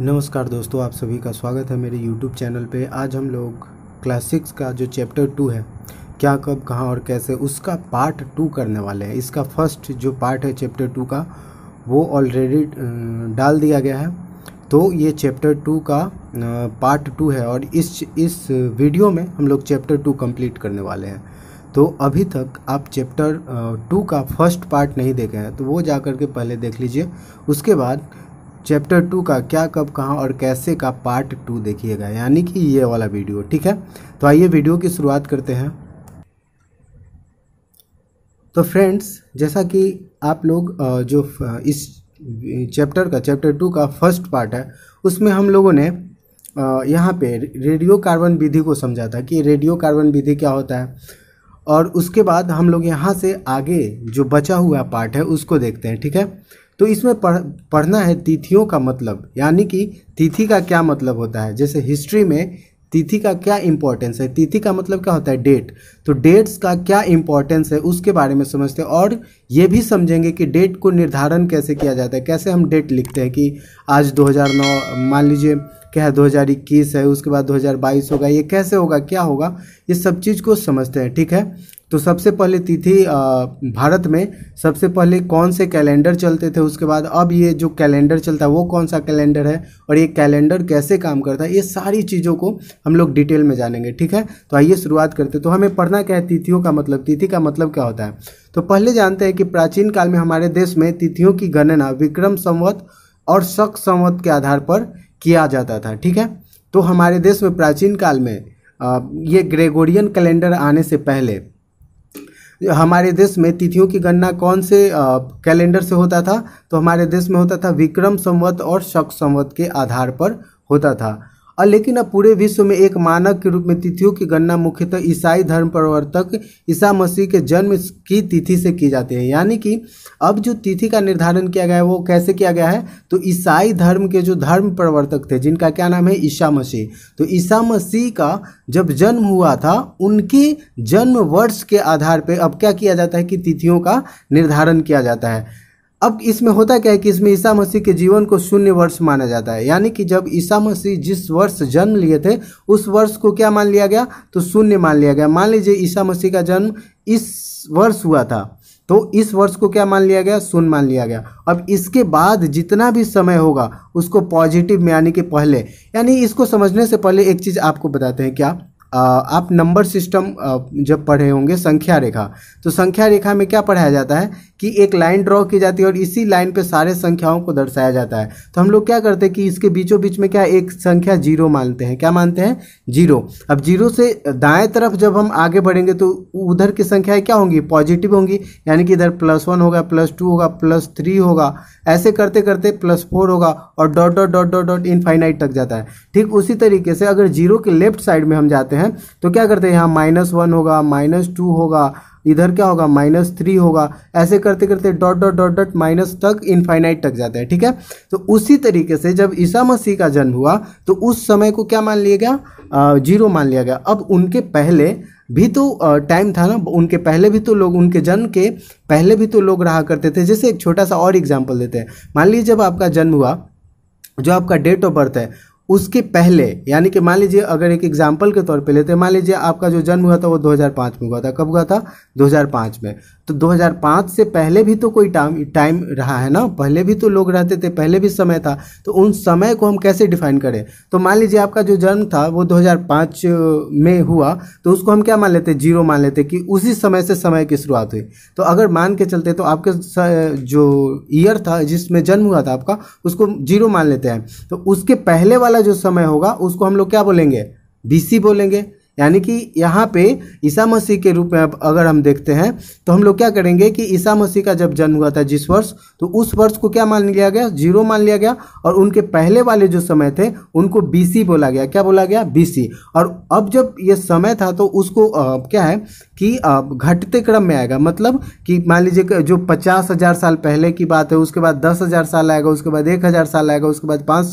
नमस्कार दोस्तों आप सभी का स्वागत है मेरे यूट्यूब चैनल पे आज हम लोग क्लास सिक्स का जो चैप्टर टू है क्या कब कहाँ और कैसे उसका पार्ट टू करने वाले हैं इसका फर्स्ट जो पार्ट है चैप्टर टू का वो ऑलरेडी डाल दिया गया है तो ये चैप्टर टू का पार्ट टू है और इस इस वीडियो में हम लोग चैप्टर टू कम्प्लीट करने वाले हैं तो अभी तक आप चैप्टर टू का फर्स्ट पार्ट नहीं देखे हैं तो वो जा कर के पहले देख लीजिए उसके बाद चैप्टर टू का क्या कब कहाँ और कैसे का पार्ट टू देखिएगा यानी कि ये वाला वीडियो ठीक है तो आइए वीडियो की शुरुआत करते हैं तो फ्रेंड्स जैसा कि आप लोग जो इस चैप्टर का चैप्टर टू का फर्स्ट पार्ट है उसमें हम लोगों ने यहाँ पे रेडियो कार्बन विधि को समझा था कि रेडियो कार्बन विधि क्या होता है और उसके बाद हम लोग यहाँ से आगे जो बचा हुआ पार्ट है उसको देखते हैं ठीक है तो इसमें पढ़ पढ़ना है तिथियों का मतलब यानी कि तिथि का क्या मतलब होता है जैसे हिस्ट्री में तिथि का क्या इंपॉर्टेंस है तिथि का मतलब क्या होता है डेट तो डेट्स का क्या इंपॉर्टेंस है उसके बारे में समझते हैं और ये भी समझेंगे कि डेट को निर्धारण कैसे किया जाता है कैसे हम डेट लिखते हैं कि आज 2009 मान लीजिए क्या है दो है उसके बाद 2022 होगा ये कैसे होगा क्या होगा ये सब चीज़ को समझते हैं ठीक है तो सबसे पहले तिथि भारत में सबसे पहले कौन से कैलेंडर चलते थे उसके बाद अब ये जो कैलेंडर चलता है वो कौन सा कैलेंडर है और ये कैलेंडर कैसे काम करता है ये सारी चीज़ों को हम लोग डिटेल में जानेंगे ठीक है तो आइए शुरुआत करते तो हमें पढ़ना क्या है तिथियों का मतलब तिथि का मतलब क्या होता है तो पहले जानते हैं कि प्राचीन काल में हमारे देश में तिथियों की गणना विक्रम संवत और शक संवत के आधार पर किया जाता था ठीक है तो हमारे देश में प्राचीन काल में ये ग्रेगोरियन कैलेंडर आने से पहले हमारे देश में तिथियों की गणना कौन से कैलेंडर से होता था तो हमारे देश में होता था विक्रम संवत और शक संवत के आधार पर होता था लेकिन अब पूरे विश्व में एक मानक के रूप में तिथियों की गणना मुख्यतः ईसाई धर्म प्रवर्तक ईसा मसीह के जन्म की तिथि से की जाती है यानी कि अब जो तिथि का निर्धारण किया गया है वो कैसे किया गया है तो ईसाई धर्म के जो धर्म प्रवर्तक थे जिनका क्या नाम है ईसा मसीह तो ईसा मसीह का जब जन्म हुआ था उनके जन्म वर्ष के आधार पर अब क्या किया जाता है कि तिथियों का निर्धारण किया जाता है अब इसमें होता क्या है कि इसमें ईसा मसीह के जीवन को शून्य वर्ष माना जाता है यानी कि जब ईसा मसीह जिस वर्ष जन्म लिए थे उस वर्ष को क्या मान लिया गया तो शून्य मान लिया गया मान लीजिए ईसा मसीह का जन्म इस वर्ष हुआ था तो इस वर्ष को क्या मान लिया गया शून्य मान लिया गया अब इसके बाद जितना भी समय होगा उसको पॉजिटिव में यानी कि पहले यानी इसको समझने से पहले एक चीज़ आपको बताते हैं क्या आप नंबर सिस्टम जब पढ़े होंगे संख्या रेखा तो संख्या रेखा में क्या पढ़ाया जाता है कि एक लाइन ड्रॉ की जाती है और इसी लाइन पे सारे संख्याओं को दर्शाया जाता है तो हम लोग क्या करते हैं कि इसके बीचों बीच में क्या एक संख्या जीरो मानते हैं क्या मानते हैं जीरो अब जीरो से दाएं तरफ जब हम आगे बढ़ेंगे तो उधर की संख्याएँ क्या होंगी पॉजिटिव होंगी यानी कि इधर प्लस वन होगा प्लस टू होगा प्लस थ्री होगा ऐसे करते करते प्लस फोर होगा और dot dot dot dot dot infinite तक जाता है ठीक उसी तरीके से अगर जीरो के लेफ्ट साइड में हम जाते हैं तो क्या करते हैं यहाँ माइनस वन होगा माइनस टू होगा इधर क्या होगा माइनस थ्री होगा ऐसे करते करते dot dot dot dot minus तक इनफाइनाइट तक जाता है ठीक है तो उसी तरीके से जब ईसा मसीह का जन्म हुआ तो उस समय को क्या मान लिया गया जीरो मान लिया गया अब उनके पहले भी तो टाइम था ना उनके पहले भी तो लोग उनके जन्म के पहले भी तो लोग रहा करते थे जैसे एक छोटा सा और एग्जाम्पल देते हैं मान लीजिए जब आपका जन्म हुआ जो आपका डेट ऑफ बर्थ है उसके पहले यानी कि मान लीजिए अगर एक एग्जाम्पल के तौर पे लेते हैं मान लीजिए आपका जो जन्म हुआ था वो 2005 में हुआ था कब हुआ था 2005 में तो 2005 से पहले भी तो कोई टाइम टाइम रहा है ना पहले भी तो लोग रहते थे पहले भी समय था तो उन समय को हम कैसे डिफाइन करें तो मान लीजिए आपका जो जन्म था वो 2005 में हुआ तो उसको हम क्या मान लेते जीरो मान लेते कि उसी समय से समय की शुरुआत हुई तो अगर मान के चलते तो आपके जो ईयर था जिसमें जन्म हुआ था आपका उसको जीरो मान लेते हैं तो उसके पहले वाला वाला जो समय होगा उसको हम लोग क्या बोलेंगे बीसी बोलेंगे यानी कि यहाँ पे ईसा मसीह के रूप में अब अगर हम देखते हैं तो हम लोग क्या करेंगे कि ईसा मसीह का जब जन्म हुआ था जिस वर्ष तो उस वर्ष को क्या मान लिया गया जीरो मान लिया गया और उनके पहले वाले जो समय थे उनको बीसी बोला गया क्या बोला गया बीसी और अब जब ये समय था तो उसको आ, क्या है कि आ, घटते क्रम में आएगा मतलब कि मान लीजिए जो पचास साल पहले की बात है उसके बाद दस साल आएगा उसके बाद एक साल आएगा उसके बाद पाँच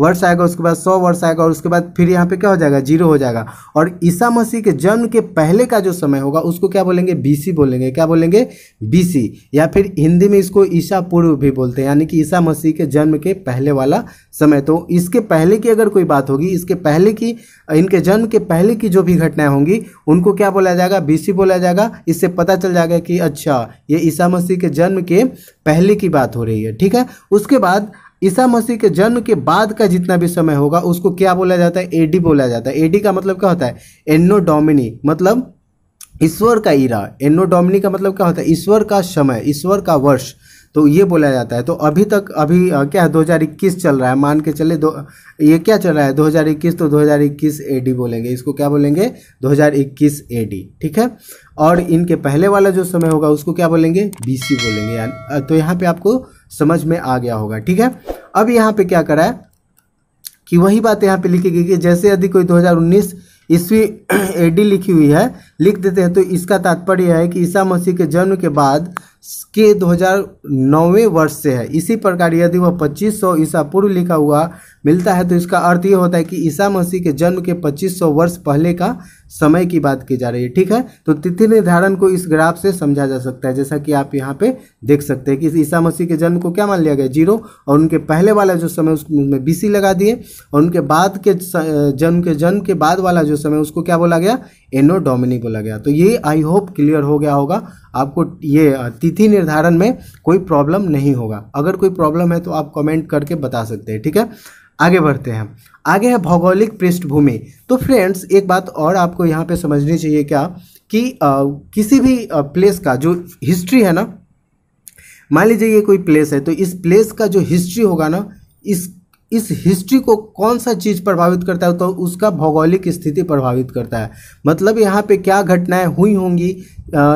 वर्ष आएगा उसके बाद सौ वर्ष आएगा और उसके बाद फिर यहाँ पे क्या हो जाएगा जीरो हो जाएगा और ईसा मसीह के जन्म के पहले का जो समय होगा उसको क्या बोलेंगे बीसी बोलेंगे क्या बोलेंगे बीसी या फिर हिंदी में इसको ईसा पूर्व भी बोलते हैं यानी कि ईसा मसीह के जन्म के पहले वाला समय तो इसके पहले की अगर कोई बात होगी इसके पहले की इनके जन्म के पहले की जो भी घटनाएं होंगी उनको क्या बोला जाएगा बीसी बोला जाएगा इससे पता चल जाएगा कि अच्छा ये ईसा मसीह के जन्म के पहले की बात हो रही है ठीक है उसके बाद ईसा मसीह के जन्म के बाद का जितना भी समय होगा उसको क्या बोला जाता है एडी बोला जाता है एडी का मतलब क्या होता है एनो डोमिनी मतलब ईश्वर का ईरा एनो डोमिनी का मतलब क्या होता है ईश्वर का समय ईश्वर का वर्ष तो ये बोला जाता है तो अभी तक अभी क्या है 2021 चल रहा है मान के चले दो ये क्या चल रहा है 2021 तो 2021 एडी बोलेंगे इसको क्या बोलेंगे 2021 एडी ठीक है और इनके पहले वाला जो समय होगा उसको क्या बोलेंगे बीसी बोलेंगे यार तो यहाँ पे आपको समझ में आ गया होगा ठीक है अब यहाँ पे क्या करा है कि वही बात यहाँ पे लिखी गई कि जैसे यदि कोई दो ईस्वी एडी लिखी हुई है लिख देते हैं तो इसका तात्पर्य है कि ईसा मसीह के जन्म के बाद के 2009वें वर्ष से है इसी प्रकार यदि वह 2500 ईसा पूर्व लिखा हुआ मिलता है तो इसका अर्थ ये होता है कि ईसा मसीह के जन्म के 2500 वर्ष पहले का समय की बात की जा रही है ठीक है तो तिथि निर्धारण को इस ग्राफ से समझा जा सकता है जैसा कि आप यहाँ पे देख सकते हैं कि ईसा मसीह के जन्म को क्या मान लिया गया जीरो और उनके पहले वाला जो समय उसमें बी लगा दिए और उनके बाद के जन्म के जन्म के बाद वाला जो समय उसको क्या बोला गया एनो डोमिनी बोला गया तो ये आई होप क्लियर हो गया होगा आपको ये तिथि निर्धारण में कोई प्रॉब्लम नहीं होगा अगर कोई प्रॉब्लम है तो आप कमेंट करके बता सकते हैं ठीक है आगे बढ़ते हैं आगे है भौगोलिक पृष्ठभूमि तो फ्रेंड्स एक बात और आपको यहाँ पे समझनी चाहिए क्या कि आ, किसी भी आ, प्लेस का जो हिस्ट्री है ना मान लीजिए ये कोई प्लेस है तो इस प्लेस का जो हिस्ट्री होगा ना इस इस हिस्ट्री को कौन सा चीज़ प्रभावित करता है तो उसका भौगोलिक स्थिति प्रभावित करता है मतलब यहाँ पे क्या घटनाएं हुई होंगी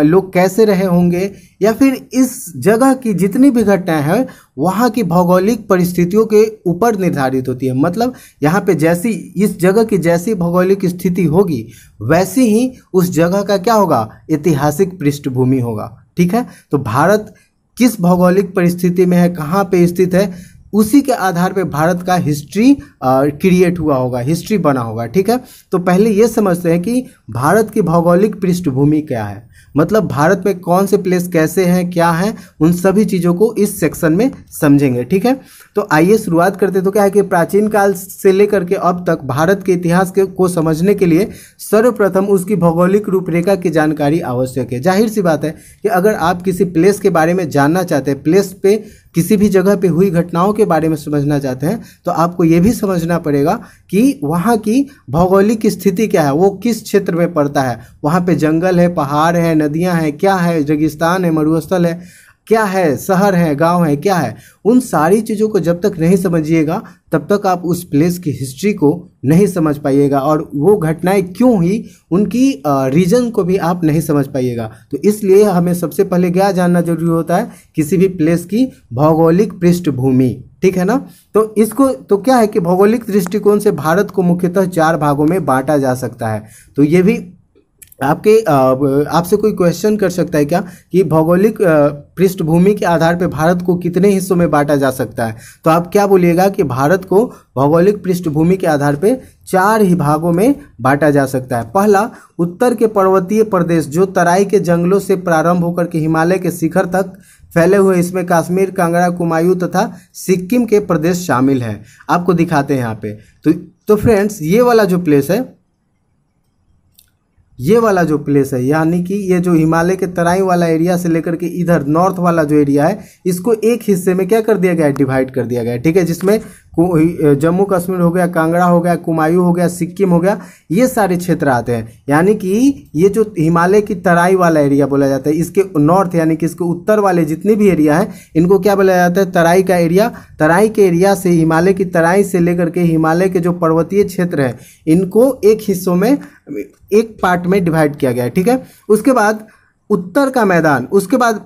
लोग कैसे रहे होंगे या फिर इस जगह की जितनी भी घटनाएं हैं वहाँ की भौगोलिक परिस्थितियों के ऊपर निर्धारित होती है मतलब यहाँ पे जैसी इस जगह की जैसी भौगोलिक स्थिति होगी वैसी ही उस जगह का क्या होगा ऐतिहासिक पृष्ठभूमि होगा ठीक है तो भारत किस भौगोलिक परिस्थिति में है कहाँ पे स्थित है उसी के आधार पे भारत का हिस्ट्री क्रिएट हुआ होगा हिस्ट्री बना होगा ठीक है तो पहले ये समझते हैं कि भारत की भौगोलिक पृष्ठभूमि क्या है मतलब भारत में कौन से प्लेस कैसे हैं क्या हैं उन सभी चीज़ों को इस सेक्शन में समझेंगे ठीक है तो आइए शुरुआत करते तो क्या है कि प्राचीन काल से लेकर के अब तक भारत के इतिहास के को समझने के लिए सर्वप्रथम उसकी भौगोलिक रूपरेखा की जानकारी आवश्यक है जाहिर सी बात है कि अगर आप किसी प्लेस के बारे में जानना चाहते हैं प्लेस पर किसी भी जगह पे हुई घटनाओं के बारे में समझना चाहते हैं तो आपको ये भी समझना पड़ेगा कि वहाँ की भौगोलिक स्थिति क्या है वो किस क्षेत्र में पड़ता है वहाँ पे जंगल है पहाड़ है नदियाँ हैं क्या है रेगिस्तान है मरुस्थल है क्या है शहर है गांव है क्या है उन सारी चीज़ों को जब तक नहीं समझिएगा तब तक आप उस प्लेस की हिस्ट्री को नहीं समझ पाइएगा और वो घटनाएं क्यों हुई उनकी रीज़न को भी आप नहीं समझ पाइएगा तो इसलिए हमें सबसे पहले क्या जानना जरूरी होता है किसी भी प्लेस की भौगोलिक पृष्ठभूमि ठीक है ना तो इसको तो क्या है कि भौगोलिक दृष्टिकोण से भारत को मुख्यतः चार भागों में बांटा जा सकता है तो ये भी आपके आपसे कोई क्वेश्चन कर सकता है क्या कि भौगोलिक पृष्ठभूमि के आधार पर भारत को कितने हिस्सों में बांटा जा सकता है तो आप क्या बोलिएगा कि भारत को भौगोलिक पृष्ठभूमि के आधार पर चार ही भागों में बांटा जा सकता है पहला उत्तर के पर्वतीय प्रदेश जो तराई के जंगलों से प्रारंभ होकर के हिमालय के शिखर तक फैले हुए इसमें कश्मीर कांगड़ा कुमायूं तथा सिक्किम के प्रदेश शामिल हैं आपको दिखाते हैं यहाँ पे तो तो फ्रेंड्स ये वाला जो प्लेस है ये वाला जो प्लेस है यानी कि ये जो हिमालय के तराई वाला एरिया से लेकर के इधर नॉर्थ वाला जो एरिया है इसको एक हिस्से में क्या कर दिया गया है डिवाइड कर दिया गया है ठीक है जिसमें जम्मू कश्मीर हो गया कांगड़ा हो गया कुमायूं हो गया सिक्किम हो गया ये सारे क्षेत्र आते हैं यानी कि ये जो हिमालय की तराई वाला एरिया बोला जाता है इसके नॉर्थ यानी कि इसके उत्तर वाले जितने भी एरिया हैं इनको क्या बोला जाता है तराई का एरिया तराई के एरिया से हिमालय की तराई से लेकर के हिमालय के जो पर्वतीय क्षेत्र हैं इनको एक हिस्सों में एक पार्ट में डिवाइड किया गया है ठीक है उसके बाद उत्तर का मैदान उसके बाद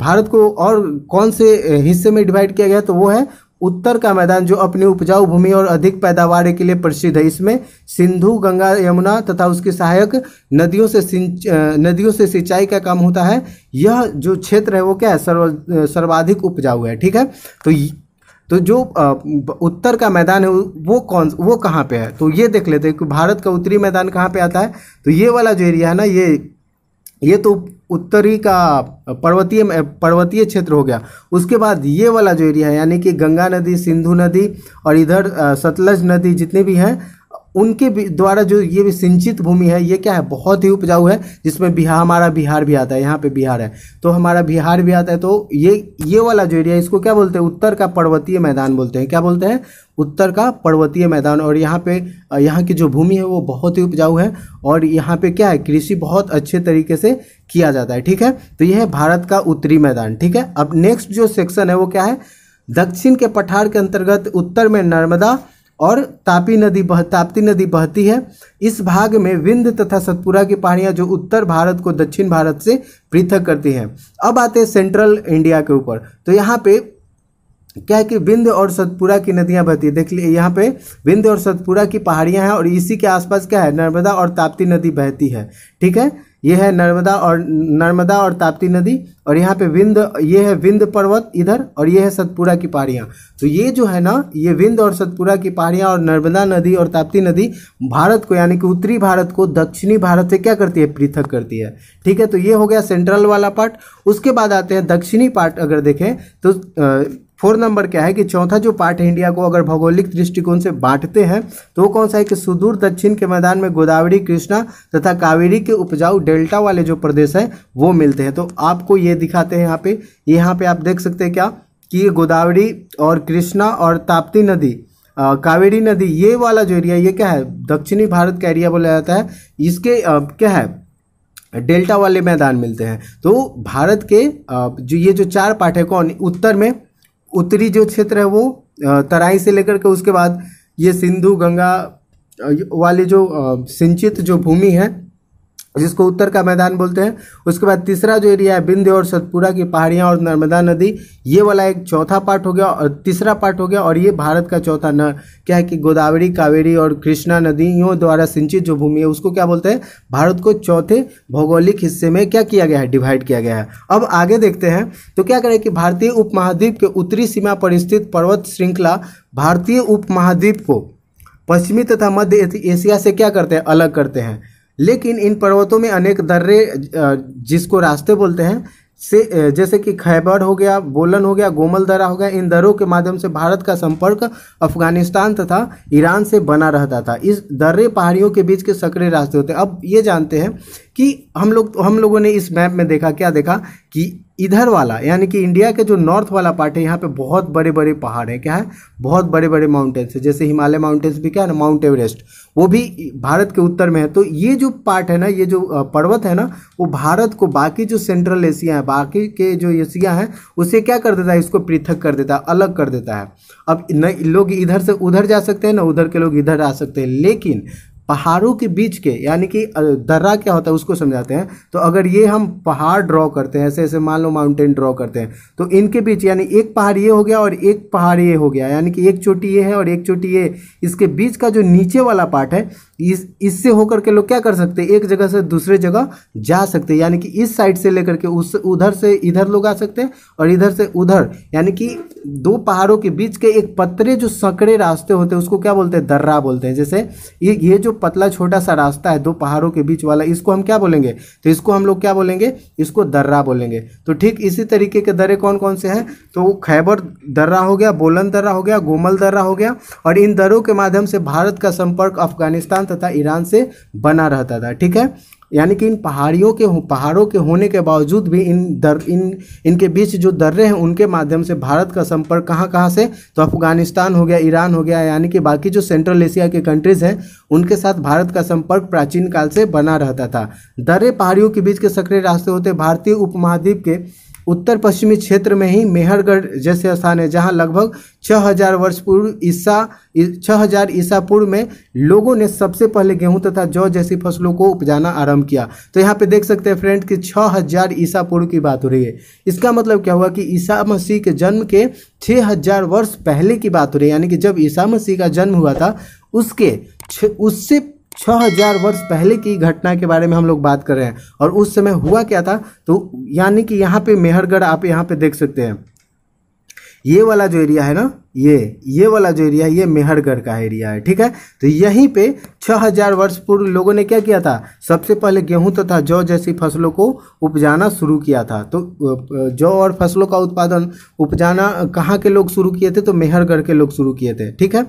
भारत को और कौन से हिस्से में डिवाइड किया गया तो वो है उत्तर का मैदान जो अपनी उपजाऊ भूमि और अधिक पैदावार के लिए प्रसिद्ध है इसमें सिंधु गंगा यमुना तथा उसकी सहायक नदियों से नदियों से सिंचाई का काम होता है यह जो क्षेत्र है वो क्या है सर्व सर्वाधिक उपजाऊ है ठीक है तो तो जो उत्तर का मैदान है वो कौन वो कहाँ पे है तो ये देख लेते हैं कि भारत का उत्तरी मैदान कहाँ पे आता है तो ये वाला जो एरिया है ना ये ये तो उत्तरी का पर्वतीय पर्वतीय क्षेत्र हो गया उसके बाद ये वाला जो एरिया है यानी कि गंगा नदी सिंधु नदी और इधर सतलज नदी जितने भी हैं उनके द्वारा जो ये भी सिंचित भूमि है ये क्या है बहुत ही उपजाऊ है जिसमें बिहार हमारा बिहार भी आता है यहाँ पे बिहार है तो हमारा बिहार भी आता है तो ये ये वाला जो एरिया इसको क्या बोलते हैं उत्तर का पर्वतीय मैदान बोलते हैं क्या बोलते हैं उत्तर का पर्वतीय मैदान और यहाँ पे यहाँ की जो भूमि है वो बहुत ही उपजाऊ है और यहाँ पे क्या है कृषि बहुत अच्छे तरीके से किया जाता है ठीक है तो यह है भारत का उत्तरी मैदान ठीक है अब नेक्स्ट जो सेक्शन है वो क्या है दक्षिण के पठार के अंतर्गत उत्तर में नर्मदा और तापी नदी बह ताप्ती नदी बहती है इस भाग में विंध तथा सतपुरा की पहाड़ियाँ जो उत्तर भारत को दक्षिण भारत से पृथक करती हैं अब आते हैं सेंट्रल इंडिया के ऊपर तो यहाँ पे क्या है कि विंध और सतपुरा की नदियाँ बहती है देख लिए यहाँ पे विंध और सतपुरा की पहाड़ियाँ हैं और इसी के आसपास क्या है नर्मदा और ताप्ती नदी बहती है ठीक है ये है नर्मदा और नर्मदा और ताप्ती नदी और यहाँ पे विंध ये है विंध पर्वत इधर और ये है सतपुरा की पहाड़ियाँ तो ये जो है ना ये विंध और सतपुरा की पहाड़ियाँ और नर्मदा नदी और ताप्ती नदी भारत को यानी कि उत्तरी भारत को दक्षिणी भारत से क्या करती है पृथक करती है ठीक है तो ये हो गया सेंट्रल वाला पार्ट उसके बाद आते हैं दक्षिणी पार्ट अगर देखें तो आ, फोर नंबर क्या है कि चौथा जो पार्ट है इंडिया को अगर भौगोलिक दृष्टिकोण से बांटते हैं तो वो कौन सा है कि सुदूर दक्षिण के मैदान में गोदावरी कृष्णा तथा कावेरी के उपजाऊ डेल्टा वाले जो प्रदेश हैं वो मिलते हैं तो आपको ये दिखाते हैं यहाँ पे यहाँ पे आप देख सकते हैं क्या कि गोदावरी और कृष्णा और ताप्ती नदी आ, कावेरी नदी ये वाला जो एरिया ये क्या है दक्षिणी भारत का एरिया बोला जाता है इसके आ, क्या है डेल्टा वाले मैदान मिलते हैं तो भारत के आ, जो ये जो चार पाठ है कौन उत्तर में उत्तरी जो क्षेत्र है वो तराई से लेकर के उसके बाद ये सिंधु गंगा वाली जो सिंचित जो भूमि है जिसको उत्तर का मैदान बोलते हैं उसके बाद तीसरा जो एरिया है बिंदे और सतपुरा की पहाड़ियाँ और नर्मदा नदी ये वाला एक चौथा पार्ट हो गया और तीसरा पार्ट हो गया और ये भारत का चौथा न क्या है कि गोदावरी कावेरी और कृष्णा नदियों द्वारा सिंचित जो भूमि है उसको क्या बोलते हैं भारत को चौथे भौगोलिक हिस्से में क्या किया गया है डिवाइड किया गया है अब आगे देखते हैं तो क्या करें कि भारतीय उपमहाद्वीप के उत्तरी सीमा पर स्थित पर्वत श्रृंखला भारतीय उपमहाद्वीप को पश्चिमी तथा मध्य एशिया से क्या करते हैं अलग करते हैं लेकिन इन पर्वतों में अनेक दर्रे जिसको रास्ते बोलते हैं से जैसे कि खैबर हो गया बोलन हो गया गोमल दरा हो गया इन दरों के माध्यम से भारत का संपर्क अफगानिस्तान तथा ईरान से बना रहता था इस दर्रे पहाड़ियों के बीच के सक्रिय रास्ते होते अब ये जानते हैं कि हम लोग हम लोगों ने इस मैप में देखा क्या देखा कि इधर वाला यानी कि इंडिया के जो नॉर्थ वाला पार्ट है यहाँ पे बहुत बड़े बड़े पहाड़ हैं क्या है बहुत बड़े बड़े माउंटेन्स है जैसे हिमालय माउंटेन्स भी क्या है ना माउंट एवरेस्ट वो भी भारत के उत्तर में है तो ये जो पार्ट है ना ये जो पर्वत है ना वो भारत को बाकी जो सेंट्रल एशिया है बाकी के जो एशिया हैं उसे क्या कर देता है इसको पृथक कर देता है अलग कर देता है अब न लोग इधर से उधर जा सकते हैं ना उधर के लोग इधर आ सकते हैं लेकिन पहाड़ों के बीच के यानी कि दर्रा क्या होता है उसको समझाते हैं तो अगर ये हम पहाड़ ड्रॉ करते हैं ऐसे ऐसे मान लो माउंटेन ड्रॉ करते हैं तो इनके बीच यानी एक पहाड़ ये हो गया और एक पहाड़ ये हो गया यानी कि एक चोटी ये है और एक चोटी ये इसके बीच का जो नीचे वाला पार्ट है इस इससे होकर के लोग क्या कर सकते हैं एक जगह से दूसरे जगह जा सकते यानी कि इस साइड से लेकर के उस उधर से इधर लोग आ सकते हैं और इधर से उधर यानी कि दो पहाड़ों के बीच के एक पतरे जो सकड़े रास्ते होते हैं उसको क्या बोलते हैं दर्रा बोलते हैं जैसे ये ये जो पतला छोटा सा रास्ता है दो पहाड़ों के बीच वाला इसको हम क्या बोलेंगे तो इसको हम लोग क्या बोलेंगे इसको दर्रा बोलेंगे तो ठीक इसी तरीके के दर्रे कौन कौन से हैं तो खैबर दर्रा हो गया बोलन दर्रा हो गया गोमल दर्रा हो गया और इन दर्रों के माध्यम से भारत का संपर्क अफगानिस्तान तथा ईरान से बना रहता था ठीक है यानी कि इन पहाड़ियों के पहाड़ों के होने के बावजूद भी इन दर इन इनके बीच जो दर्रे हैं उनके माध्यम से भारत का संपर्क कहाँ कहाँ से तो अफगानिस्तान हो गया ईरान हो गया यानी कि बाकी जो सेंट्रल एशिया के कंट्रीज़ हैं उनके साथ भारत का संपर्क प्राचीन काल से बना रहता था दर्रे पहाड़ियों के बीच के सक्रिय रास्ते होते भारतीय उपमहाद्वीप के उत्तर पश्चिमी क्षेत्र में ही मेहरगढ़ जैसे स्थान है जहां लगभग 6000 वर्ष पूर्व ईसा 6000 ईसा पूर्व में लोगों ने सबसे पहले गेहूं तथा जौ जैसी फसलों को उपजाना आरंभ किया तो यहां पे देख सकते हैं फ्रेंड कि 6000 ईसा पूर्व की बात हो रही है इसका मतलब क्या हुआ कि ईसा मसीह के जन्म के छः वर्ष पहले की बात हो रही है यानी कि जब ईसा मसीह का जन्म हुआ था उसके उससे 6000 वर्ष पहले की घटना के बारे में हम लोग बात कर रहे हैं और उस समय हुआ क्या था तो यानी कि यहाँ पे मेहरगढ़ आप यहाँ पे देख सकते हैं ये वाला जो एरिया है ना ये ये वाला जो एरिया है ये मेहरगढ़ का एरिया है ठीक है तो यहीं पे 6000 वर्ष पूर्व लोगों ने क्या किया था सबसे पहले गेहूं तथा तो जौ जैसी फसलों को उपजाना शुरू किया था तो जौ और फसलों का उत्पादन उपजाना कहाँ के लोग शुरू किए थे तो मेहरगढ़ के लोग शुरू किए थे ठीक है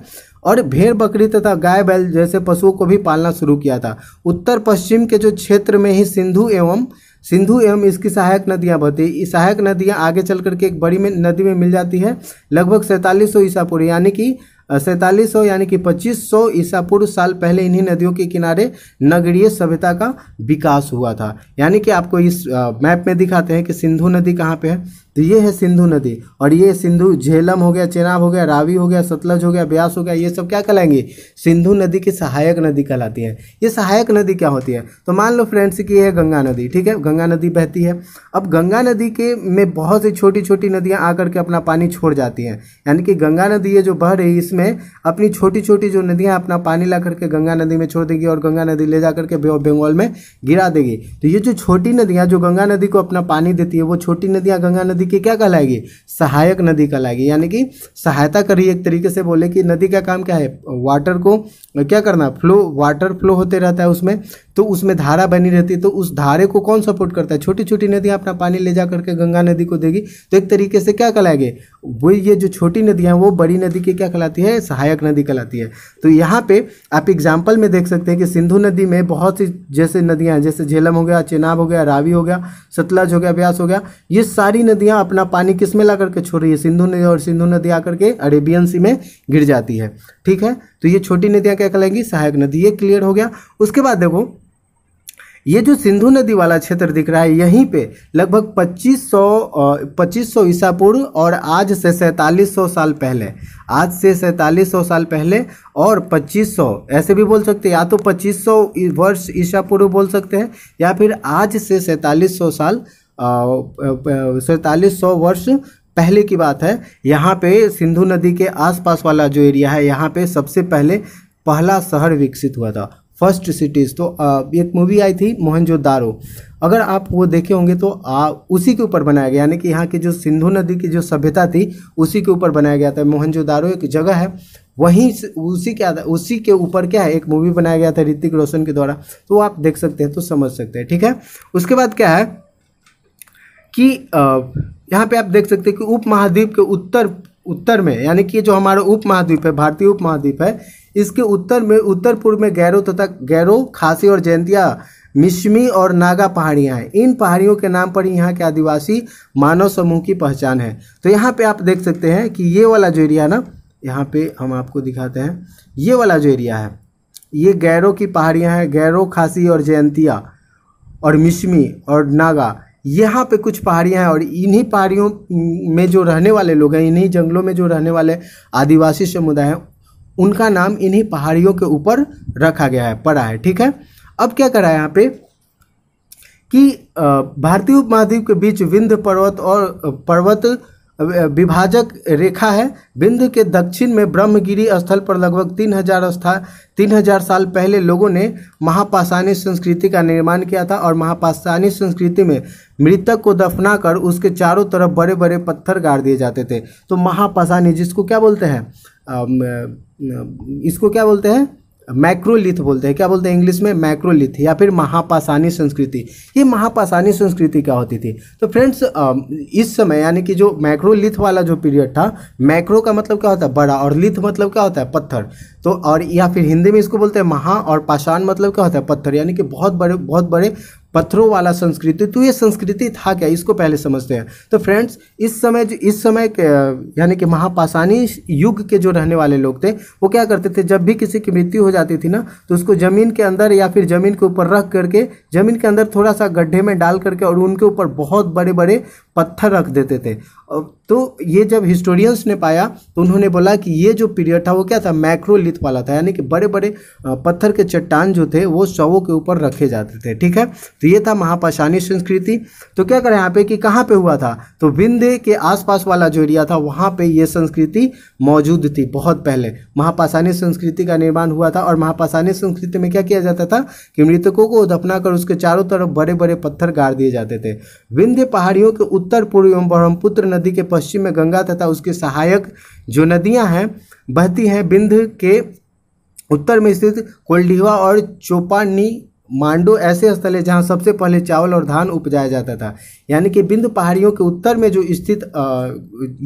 और भेड़ बकरी तथा गाय बैल जैसे पशुओं को भी पालना शुरू किया था उत्तर पश्चिम के जो क्षेत्र में ही सिंधु एवं सिंधु एवं इसकी सहायक नदियाँ बहती है सहायक नदियाँ आगे चल करके एक बड़ी में नदी में मिल जाती है लगभग सैंतालीस सौ ईसा पूर्व यानी कि सैंतालीस सौ यानी कि पच्चीस सौ ईसा पूर्व साल पहले इन्हीं नदियों के किनारे नगरीय सभ्यता का विकास हुआ था यानी कि आपको इस मैप में दिखाते हैं कि सिंधु नदी कहाँ पे है तो ये है सिंधु नदी और ये सिंधु झेलम हो गया चेनाब हो गया रावी हो गया सतलज हो गया ब्यास हो गया ये सब क्या कहलाएंगे सिंधु नदी की सहायक नदी कहलाती है ये सहायक नदी क्या होती है तो मान लो फ्रेंड्स कि यह है गंगा नदी ठीक है गंगा नदी बहती है अब गंगा नदी के में बहुत सी छोटी छोटी नदियाँ आकर के अपना पानी छोड़ जाती हैं यानी कि गंगा नदी ये जो बह रही है इसमें अपनी छोटी छोटी जो नदियाँ अपना पानी ला करके गंगा नदी में छोड़ देगी और गंगा नदी ले जा करके बंगाल में गिरा देगी तो ये जो छोटी नदियाँ जो गंगा नदी को अपना पानी देती है वो छोटी नदियाँ गंगा नदी नदी की क्या कहलाएगी सहायक नदी कहलाएगी यानी कि सहायता करी एक तरीके से बोले कि नदी का काम क्या है वाटर को क्या करना फ्लो वाटर फ्लो होते रहता है उसमें तो उसमें धारा बनी रहती है तो उस धारे को कौन सपोर्ट करता है छोटी छोटी नदियाँ अपना पानी ले जा करके गंगा नदी को देगी तो एक तरीके से क्या कहलाएगी वो ये जो छोटी नदियाँ वो बड़ी नदी की क्या कहलाती है सहायक नदी कहलाती है तो यहाँ पे आप एग्जाम्पल में देख सकते हैं कि सिंधु नदी में बहुत सी जैसे नदियाँ जैसे झेलम हो गया चेनाब हो गया रावी हो गया सतलज हो गया ब्यास हो गया ये सारी नदियाँ नदियां अपना पानी किस में ला करके छोड़ रही है सिंधु नदी और सिंधु नदी आकर के अरेबियन सी में गिर जाती है ठीक है तो ये छोटी नदियां क्या कहलाएंगी सहायक नदी ये क्लियर हो गया उसके बाद देखो ये जो सिंधु नदी वाला क्षेत्र दिख रहा है यहीं पे लगभग 2500 2500 ईसा पूर्व और आज से सैंतालीस साल पहले आज से सैंतालीस साल पहले और 2500 ऐसे भी बोल सकते हैं या तो 2500 वर्ष ईसा पूर्व बोल सकते हैं या फिर आज से सैंतालीस साल सैतालीस सौ वर्ष पहले की बात है यहाँ पे सिंधु नदी के आसपास वाला जो एरिया है यहाँ पे सबसे पहले पहला शहर विकसित हुआ था फर्स्ट सिटीज़ तो एक मूवी आई थी मोहनजोदारो अगर आप वो देखे होंगे तो आ, उसी के ऊपर बनाया गया यानी कि यहाँ की जो सिंधु नदी की जो सभ्यता थी उसी के ऊपर बनाया गया था मोहनजोदारो एक जगह है वहीं उसी के उसी के ऊपर क्या है एक मूवी बनाया गया था ऋतिक रोशन के द्वारा तो आप देख सकते हैं तो समझ सकते हैं ठीक है उसके बाद क्या है कि यहाँ पे आप देख सकते हैं कि उपमहाद्वीप के उत्तर उत्तर में यानी कि जो हमारा उपमहाद्वीप है भारतीय उपमहाद्वीप है इसके उत्तर में उत्तर पूर्व में गैरो तथा गैरो खासी और जयंतिया मिश्मी और नागा पहाड़ियाँ हैं इन पहाड़ियों के नाम पर यहाँ के आदिवासी मानव समूह की पहचान है तो यहाँ पे आप देख सकते हैं कि ये वाला जो एरिया ना यहाँ पे हम आपको दिखाते हैं ये वाला जो एरिया है ये गैरो की पहाड़ियाँ हैं गैरो खासी और जयंतिया और मिश्मी और नागा यहाँ पे कुछ पहाड़ियाँ हैं और इन्हीं पहाड़ियों में जो रहने वाले लोग हैं इन्हीं जंगलों में जो रहने वाले आदिवासी समुदाय हैं उनका नाम इन्हीं पहाड़ियों के ऊपर रखा गया है पड़ा है ठीक है अब क्या करा है यहाँ पे कि भारतीय उपमहाद्वीप के बीच विंध्य पर्वत और पर्वत विभाजक रेखा है बिंद के दक्षिण में ब्रह्मगिरी स्थल पर लगभग तीन हजार स्था तीन हजार साल पहले लोगों ने महापाषाणी संस्कृति का निर्माण किया था और महापाषाणी संस्कृति में मृतक को दफनाकर उसके चारों तरफ बड़े बड़े पत्थर गाड़ दिए जाते थे तो महापाषाणी जिसको क्या बोलते हैं इसको क्या बोलते हैं मैक्रोलिथ बोलते हैं क्या बोलते हैं इंग्लिश में मैक्रोलिथ या फिर महापाषाणी संस्कृति ये महापाषाणी संस्कृति क्या होती थी तो फ्रेंड्स इस समय यानी कि जो मैक्रोलिथ वाला जो पीरियड था मैक्रो का मतलब क्या होता है बड़ा और लिथ मतलब क्या होता है पत्थर तो और या फिर हिंदी में इसको बोलते हैं महा और पाषाण मतलब क्या होता है पत्थर यानी कि बहुत बड़े बहुत बड़े पत्थरों वाला संस्कृति तो ये संस्कृति था क्या इसको पहले समझते हैं तो फ्रेंड्स इस समय जो इस समय यानी कि महापाषाणी युग के जो रहने वाले लोग थे वो क्या करते थे जब भी किसी की मृत्यु हो जाती थी ना तो उसको ज़मीन के अंदर या फिर ज़मीन के ऊपर रख करके ज़मीन के अंदर थोड़ा सा गड्ढे में डाल करके और उनके ऊपर बहुत बड़े बड़े पत्थर रख देते थे तो ये जब हिस्टोरियंस ने पाया तो उन्होंने बोला कि ये जो पीरियड था वो क्या था मैक्रोलिथ वाला था यानी कि बड़े बड़े पत्थर के चट्टान जो थे वो शवों के ऊपर रखे जाते थे ठीक है तो ये था महापाषाणी संस्कृति तो क्या करें यहाँ पे कि कहाँ पे हुआ था तो विंध्य के आसपास वाला जो एरिया था वहाँ पर ये संस्कृति मौजूद थी बहुत पहले महापाषाणी संस्कृति का निर्माण हुआ था और महापाषाणी संस्कृति में क्या किया जाता था कि मृतकों को दफना कर उसके चारों तरफ बड़े बड़े पत्थर गाड़ दिए जाते थे विंध्य पहाड़ियों के उत्तर पूर्व एवं ब्रह्मपुत्र नदी के पश्चिम में गंगा तथा उसके सहायक जो नदियां हैं बहती हैं बिंद के उत्तर में स्थित कोल्डिवा और चोपानी मांडो ऐसे स्थल है जहाँ सबसे पहले चावल और धान उपजाया जाता था यानी कि बिंद पहाड़ियों के उत्तर में जो स्थित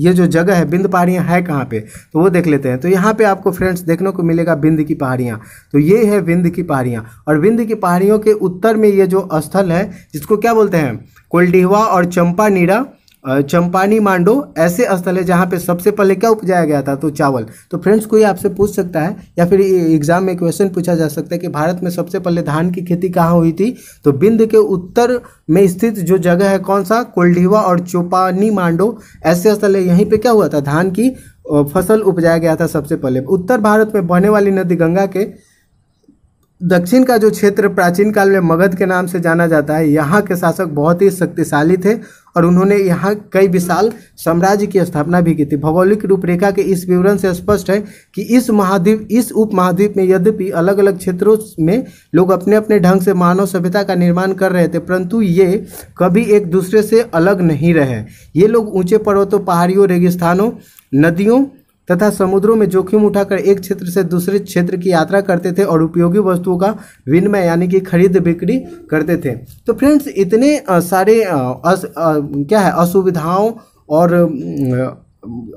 ये जो जगह है बिंद पहाड़ियाँ है कहाँ पे तो वो देख लेते हैं तो यहाँ पे आपको फ्रेंड्स देखने को मिलेगा बिंद की पहाड़ियाँ तो ये है बिंद की पहाड़ियाँ और बिंद की पहाड़ियों के उत्तर में ये जो स्थल है जिसको क्या बोलते हैं कोलडिहवा और चंपा नीरा चंपानी मांडो ऐसे स्थल है जहाँ पे सबसे पहले क्या उपजाया गया था तो चावल तो फ्रेंड्स कोई आपसे पूछ सकता है या फिर एग्जाम में क्वेश्चन पूछा जा सकता है कि भारत में सबसे पहले धान की खेती कहाँ हुई थी तो बिंद के उत्तर में स्थित जो जगह है कौन सा कोल्ढीवा और चौपानी मांडो ऐसे स्थल है यहीं पर क्या हुआ था धान की फसल उपजाया गया था सबसे पहले उत्तर भारत में बहने वाली नदी गंगा के दक्षिण का जो क्षेत्र प्राचीन काल में मगध के नाम से जाना जाता है यहाँ के शासक बहुत ही शक्तिशाली थे और उन्होंने यहाँ कई विशाल साम्राज्य की स्थापना भी की थी भौगोलिक रूपरेखा के इस विवरण से स्पष्ट है कि इस महाद्वीप इस उप महाद्वीप में यद्यपि अलग अलग क्षेत्रों में लोग अपने अपने ढंग से मानव सभ्यता का निर्माण कर रहे थे परंतु ये कभी एक दूसरे से अलग नहीं रहे ये लोग ऊंचे पर्वतों पहाड़ियों रेगिस्तानों नदियों तथा समुद्रों में जोखिम उठाकर एक क्षेत्र से दूसरे क्षेत्र की यात्रा करते थे और उपयोगी वस्तुओं का विनिमय यानी कि खरीद बिक्री करते थे तो फ्रेंड्स इतने सारे अस, क्या है असुविधाओं और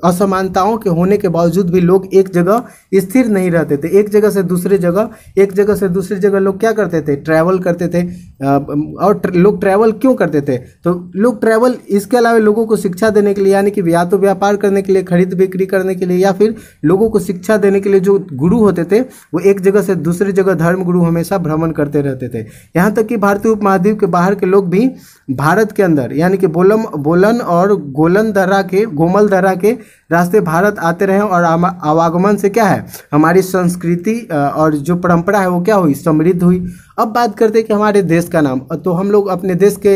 असमानताओं के होने के बावजूद भी लोग एक जगह स्थिर नहीं रहते थे एक जगह से दूसरे जगह एक जगह से दूसरी जगह लोग क्या करते थे ट्रैवल करते थे और ट्र, लोग ट्रैवल क्यों करते थे तो लोग ट्रैवल इसके अलावा लोगों को शिक्षा देने के लिए यानी कि या तो व्यापार करने के लिए खरीद बिक्री करने के लिए या फिर लोगों को शिक्षा देने के लिए जो गुरु होते थे वो एक जगह से दूसरी जगह धर्म गुरु हमेशा भ्रमण करते रहते थे यहाँ तक कि भारतीय उपमहाद्वीप के बाहर के लोग भी भारत के अंदर यानी कि बोलम बोलन और गोलन दर्रा के गोमल दर्रा के रास्ते भारत आते रहे और आवागमन से क्या है हमारी संस्कृति और जो परंपरा है वो क्या हुई समृद्ध हुई अब बात करते हैं कि हमारे देश का नाम तो हम लोग अपने देश के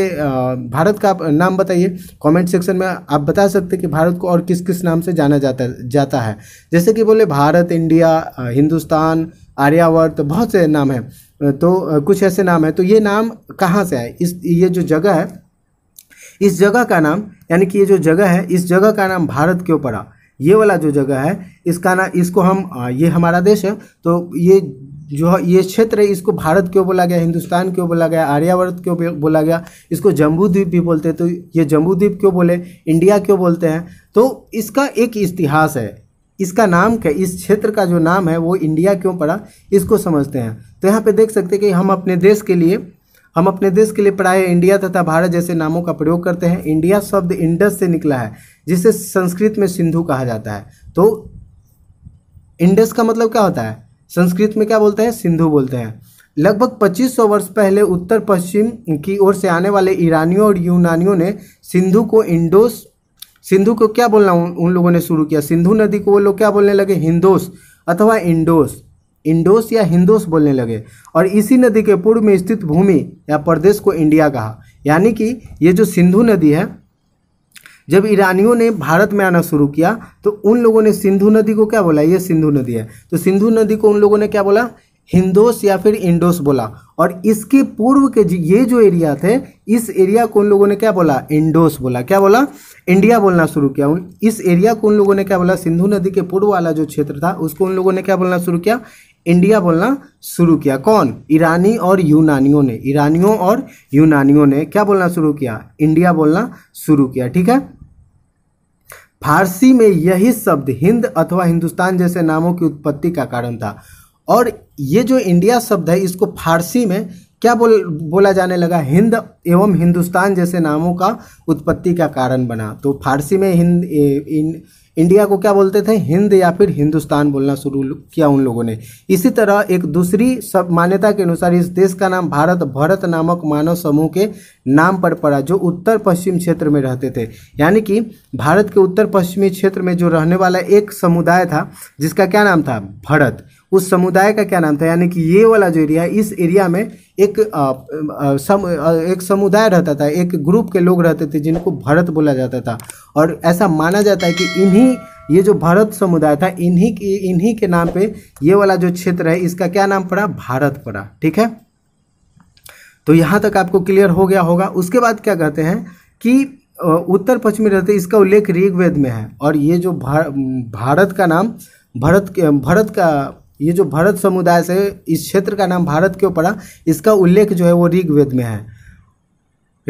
भारत का नाम बताइए कमेंट सेक्शन में आप बता सकते हैं कि भारत को और किस किस नाम से जाना जाता जाता है जैसे कि बोले भारत इंडिया हिंदुस्तान आर्यावर्त बहुत से नाम हैं तो कुछ ऐसे नाम हैं तो ये नाम कहाँ से आए इस ये जो जगह है इस जगह का नाम यानी कि ये जो जगह है इस जगह का नाम भारत क्यों पड़ा ये वाला जो जगह है इसका ना इसको हम ये हमारा देश है तो ये जो ये क्षेत्र है इसको भारत क्यों बोला गया हिंदुस्तान क्यों बोला गया आर्यावर्त क्यों बोला गया इसको जम्बू द्वीप भी बोलते हैं तो ये जम्बू द्वीप क्यों बोले इंडिया क्यों बोलते हैं तो इसका एक इतिहास है इसका नाम क्या इस क्षेत्र का जो नाम है वो इंडिया क्यों पड़ा इसको समझते हैं तो यहाँ पे देख सकते हैं कि हम अपने देश के लिए हम अपने देश के लिए प्राय इंडिया तथा भारत जैसे नामों का प्रयोग करते हैं इंडिया शब्द इंडस से निकला है जिसे संस्कृत में सिंधु कहा जाता है तो इंडस का मतलब क्या होता है संस्कृत में क्या बोलते हैं सिंधु बोलते हैं लगभग 2500 वर्ष पहले उत्तर पश्चिम की ओर से आने वाले ईरानियों और यूनानियों ने सिंधु को इंडोस सिंधु को क्या बोलना उन, उन लोगों ने शुरू किया सिंधु नदी को वो लोग क्या बोलने लगे हिंदोस अथवा इंडोस इंडोस या हिंदोस बोलने लगे और इसी नदी के पूर्व में स्थित भूमि या प्रदेश को इंडिया कहा यानी कि ये जो सिंधु नदी है जब ईरानियों ने भारत में आना शुरू किया तो उन लोगों ने सिंधु नदी को क्या बोला ये सिंधु नदी है तो सिंधु नदी को उन लोगों ने क्या बोला हिंदोस या फिर इंडोस बोला और इसके पूर्व के ये जो एरिया थे इस एरिया को उन लोगों ने क्या बोला इंडोस बोला क्या बोला इंडिया बोलना शुरू किया इस एरिया को उन लोगों ने क्या बोला सिंधु नदी के पूर्व वाला जो क्षेत्र था उसको उन लोगों ने क्या बोलना शुरू किया इंडिया बोलना शुरू किया कौन ईरानी और यूनानियों ने ईरानियों और यूनानियों ने क्या बोलना शुरू किया इंडिया बोलना शुरू किया ठीक है फारसी में यही शब्द हिंद अथवा हिंदुस्तान जैसे नामों की उत्पत्ति का कारण था और ये जो इंडिया शब्द है इसको फारसी में क्या बोल बोला जाने लगा हिंद एवं हिंदुस्तान जैसे नामों का उत्पत्ति का कारण बना तो फारसी में हिंद इन इंडिया को क्या बोलते थे हिंद या फिर हिंदुस्तान बोलना शुरू किया उन लोगों ने इसी तरह एक दूसरी सब मान्यता के अनुसार इस देश का नाम भारत भरत नामक मानव समूह के नाम पर पड़ा जो उत्तर पश्चिम क्षेत्र में रहते थे यानी कि भारत के उत्तर पश्चिमी क्षेत्र में जो रहने वाला एक समुदाय था जिसका क्या नाम था भरत उस समुदाय का क्या नाम था यानी कि ये वाला जो एरिया इस एरिया में एक आ, आ, सम, आ, एक समुदाय रहता था एक ग्रुप के लोग रहते थे जिनको भरत बोला जाता था और ऐसा माना जाता है कि इन्हीं ये जो भारत समुदाय था इन्हीं के इन्हीं के नाम पे ये वाला जो क्षेत्र है इसका क्या नाम पड़ा भारत पड़ा ठीक है तो यहाँ तक आपको क्लियर हो गया होगा उसके बाद क्या कहते हैं कि उत्तर पश्चिमी रहते इसका उल्लेख ऋग्वेद में है और ये जो भारत का नाम भरत भरत का ये जो भरत समुदाय से इस क्षेत्र का नाम भारत क्यों पड़ा इसका उल्लेख जो है वो ऋग्वेद में है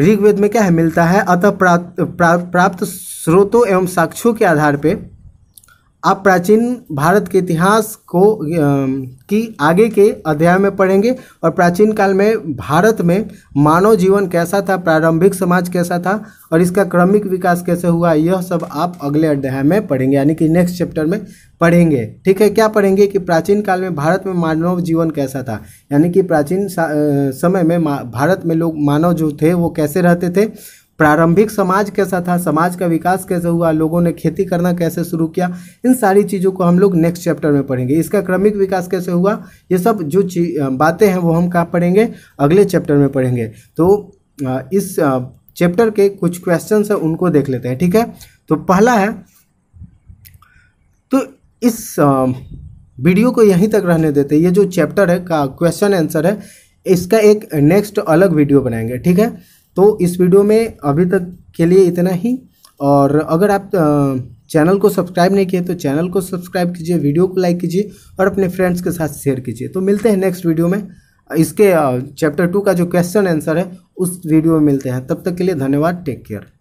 ऋग्वेद में क्या है मिलता है अतः प्राप्त प्राप्त स्रोतों एवं साक्ष्यों के आधार पर आप प्राचीन भारत के इतिहास को की आगे के अध्याय में पढ़ेंगे और प्राचीन काल में भारत में मानव जीवन कैसा था प्रारंभिक समाज कैसा था और इसका क्रमिक विकास कैसे हुआ यह सब आप अगले अध्याय में पढ़ेंगे यानी कि नेक्स्ट चैप्टर में पढ़ेंगे ठीक है क्या पढ़ेंगे कि प्राचीन काल में भारत में मानव जीवन कैसा था यानी कि प्राचीन समय में भारत में लोग मानव जो थे वो कैसे रहते थे प्रारंभिक समाज कैसा था समाज का विकास कैसे हुआ लोगों ने खेती करना कैसे शुरू किया इन सारी चीज़ों को हम लोग नेक्स्ट चैप्टर में पढ़ेंगे इसका क्रमिक विकास कैसे हुआ ये सब जो बातें हैं वो हम कहाँ पढ़ेंगे अगले चैप्टर में पढ़ेंगे तो इस चैप्टर के कुछ क्वेश्चन हैं उनको देख लेते हैं ठीक है तो पहला है तो इस वीडियो को यहीं तक रहने देते ये जो चैप्टर है का क्वेश्चन आंसर है इसका एक नेक्स्ट अलग वीडियो बनाएंगे ठीक है तो इस वीडियो में अभी तक के लिए इतना ही और अगर आप चैनल को सब्सक्राइब नहीं किए तो चैनल को सब्सक्राइब कीजिए वीडियो को लाइक कीजिए और अपने फ्रेंड्स के साथ शेयर कीजिए तो मिलते हैं नेक्स्ट वीडियो में इसके चैप्टर टू का जो क्वेश्चन आंसर है उस वीडियो में मिलते हैं तब तक के लिए धन्यवाद टेक केयर